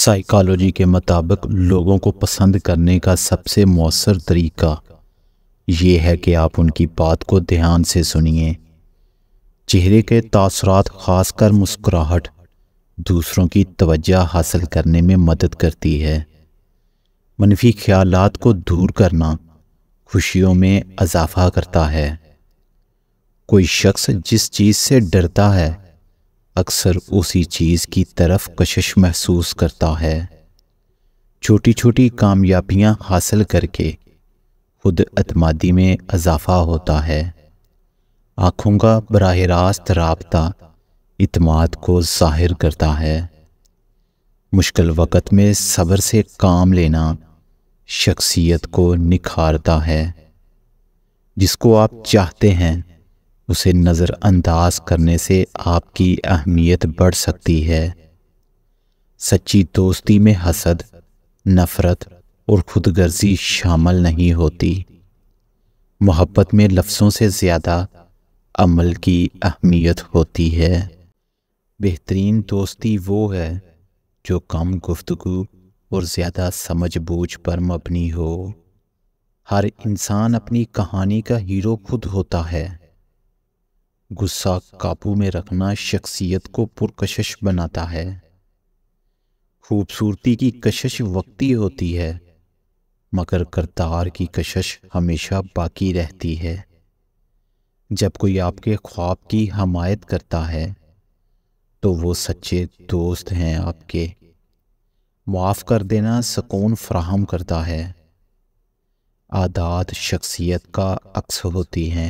psychology के मुताबिक लोगों को पसंद करने का सबसे मौसर तरीका ये है कि आप उनकी बात को ध्यान से सुनिए चेहरे के तासरात खासकर मुस्कुराहट दूसरों की तवज्जो हासिल करने में मदद करती है मनफी ख्यालात को दूर करना खुशियों में इजाफा करता है कोई शख्स जिस चीज़ से डरता है अक्सर उसी चीज़ की तरफ कशिश महसूस करता है छोटी छोटी कामयाबियां हासिल करके खुद अतमादी में इजाफा होता है आँखों का बरह रास्त रबता इतमाद को ज़ाहिर करता है मुश्किल वक़्त में सब्र से काम लेना शख्सियत को निखारता है जिसको आप चाहते हैं उसे नज़रअंदाज करने से आपकी अहमियत बढ़ सकती है सच्ची दोस्ती में हसद नफ़रत और खुद गर्जी शामिल नहीं होती मोहब्बत में लफ्ज़ों से ज़्यादा अमल की अहमियत होती है बेहतरीन दोस्ती वो है जो कम गुफ्तगु और ज़्यादा समझ बूझ पर मबनी हो हर इंसान अपनी कहानी का हीरो खुद होता है गुस्सा काबू में रखना शख्सियत को पुरकशश बनाता है खूबसूरती की कशश वक्ती होती है मगर करतार की कशश हमेशा बाकी रहती है जब कोई आपके ख्वाब की हमायत करता है तो वो सच्चे दोस्त हैं आपके माफ़ कर देना सकून फ्राहम करता है आदात शख्सियत का अक्स होती हैं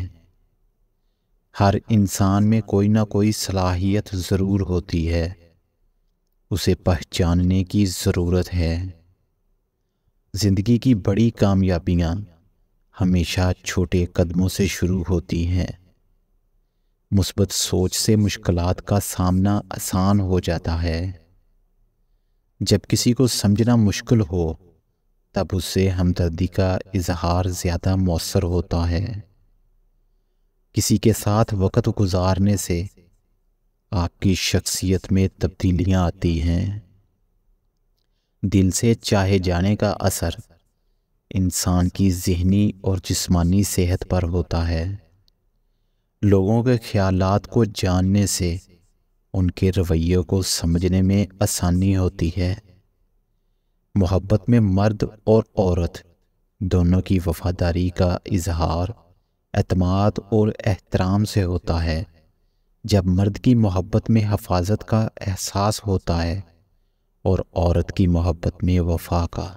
हर इंसान में कोई ना कोई सलाहियत ज़रूर होती है उसे पहचानने की ज़रूरत है ज़िंदगी की बड़ी कामयाबियाँ हमेशा छोटे कदमों से शुरू होती हैं मुस्बत सोच से मुश्किलात का सामना आसान हो जाता है जब किसी को समझना मुश्किल हो तब उससे हमदर्दी का इजहार ज़्यादा मौसर होता है किसी के साथ वक़्त गुजारने से आपकी शख्सियत में तब्दीलियाँ आती हैं दिल से चाहे जाने का असर इंसान की जहनी और जिस्मानी सेहत पर होता है लोगों के ख्याल को जानने से उनके रवैयों को समझने में आसानी होती है मोहब्बत में मर्द और औरत दोनों की वफादारी का इजहार अतमाद और एहतराम से होता है जब मर्द की मोहब्बत में हफाजत का एहसास होता है और औरत की मोहब्बत में वफा का